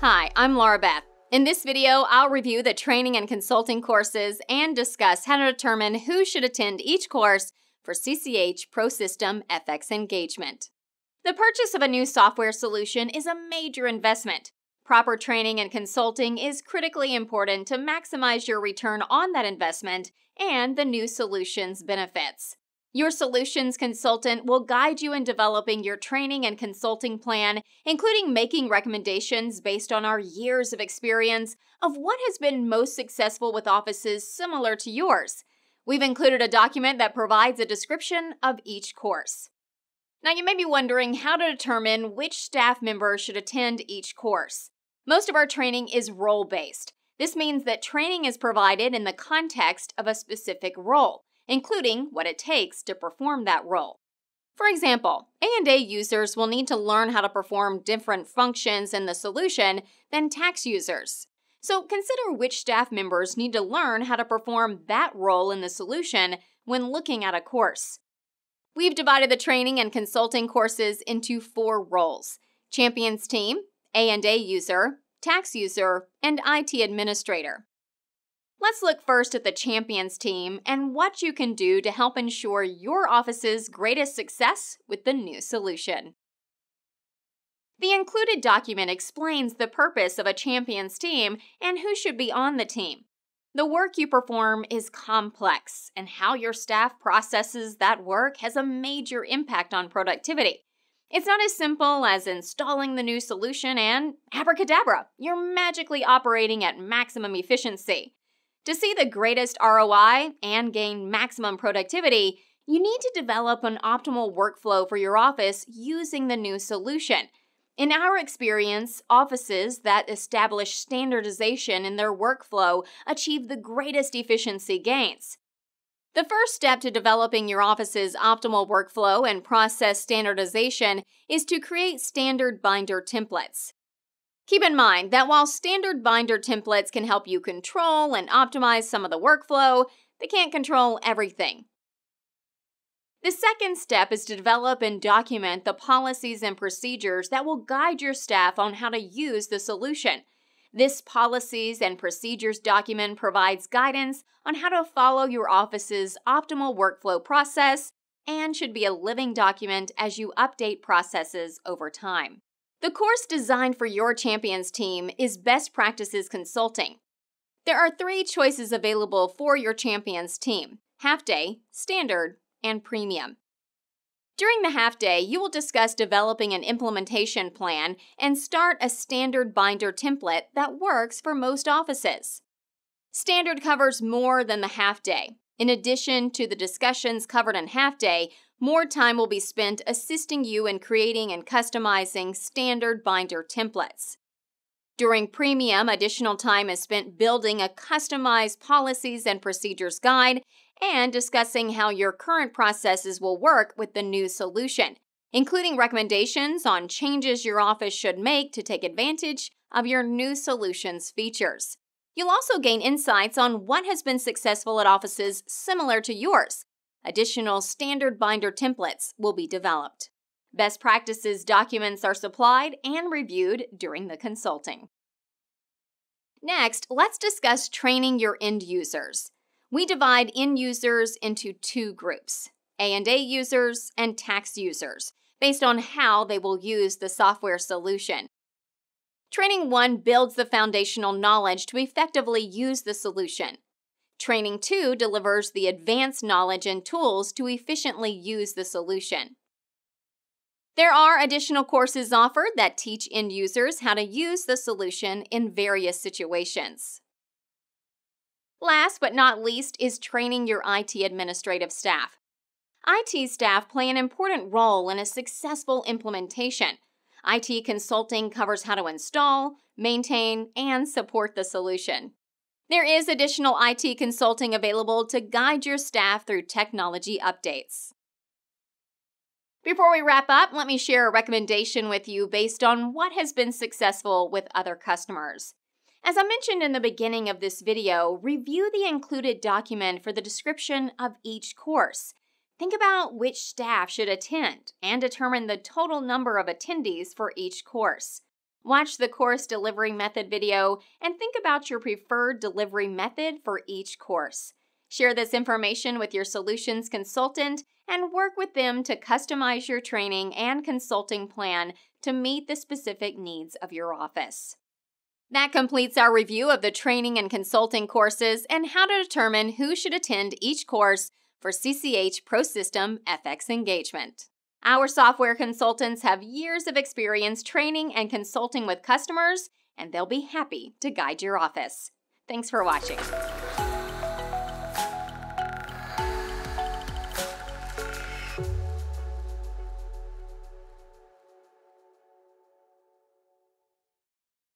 Hi, I'm Laura Beth. In this video, I'll review the training and consulting courses and discuss how to determine who should attend each course for CCH Pro System FX engagement. The purchase of a new software solution is a major investment. Proper training and consulting is critically important to maximize your return on that investment and the new solution's benefits. Your solutions consultant will guide you in developing your training and consulting plan, including making recommendations based on our years of experience of what has been most successful with offices similar to yours. We've included a document that provides a description of each course. Now, you may be wondering how to determine which staff member should attend each course. Most of our training is role based. This means that training is provided in the context of a specific role including what it takes to perform that role. For example, A&A users will need to learn how to perform different functions in the solution than tax users. So consider which staff members need to learn how to perform that role in the solution when looking at a course. We've divided the training and consulting courses into four roles: Champions team, A&A user, tax user, and IT administrator. Let's look first at the Champions team and what you can do to help ensure your office's greatest success with the new solution. The included document explains the purpose of a Champions team and who should be on the team. The work you perform is complex, and how your staff processes that work has a major impact on productivity. It's not as simple as installing the new solution and abracadabra, you're magically operating at maximum efficiency. To see the greatest ROI and gain maximum productivity, you need to develop an optimal workflow for your office using the new solution. In our experience, offices that establish standardization in their workflow achieve the greatest efficiency gains. The first step to developing your office's optimal workflow and process standardization is to create standard binder templates. Keep in mind that while standard binder templates can help you control and optimize some of the workflow, they can't control everything. The second step is to develop and document the policies and procedures that will guide your staff on how to use the solution. This policies and procedures document provides guidance on how to follow your office's optimal workflow process and should be a living document as you update processes over time. The course designed for your champions team is Best Practices Consulting. There are three choices available for your champions team half day, standard, and premium. During the half day, you will discuss developing an implementation plan and start a standard binder template that works for most offices. Standard covers more than the half day. In addition to the discussions covered in half day, more time will be spent assisting you in creating and customizing standard binder templates. During Premium, additional time is spent building a customized policies and procedures guide and discussing how your current processes will work with the new solution, including recommendations on changes your office should make to take advantage of your new solution's features. You'll also gain insights on what has been successful at offices similar to yours Additional standard binder templates will be developed. Best practices documents are supplied and reviewed during the consulting. Next, let's discuss training your end users. We divide end users into two groups, A&A users and tax users, based on how they will use the software solution. Training 1 builds the foundational knowledge to effectively use the solution. Training 2 delivers the advanced knowledge and tools to efficiently use the solution. There are additional courses offered that teach end users how to use the solution in various situations. Last but not least is training your IT administrative staff. IT staff play an important role in a successful implementation. IT consulting covers how to install, maintain, and support the solution. There is additional IT consulting available to guide your staff through technology updates. Before we wrap up, let me share a recommendation with you based on what has been successful with other customers. As I mentioned in the beginning of this video, review the included document for the description of each course. Think about which staff should attend and determine the total number of attendees for each course. Watch the course delivery method video and think about your preferred delivery method for each course. Share this information with your solutions consultant and work with them to customize your training and consulting plan to meet the specific needs of your office. That completes our review of the training and consulting courses and how to determine who should attend each course for CCH ProSystem FX engagement. Our software consultants have years of experience training and consulting with customers, and they'll be happy to guide your office. Thanks for watching.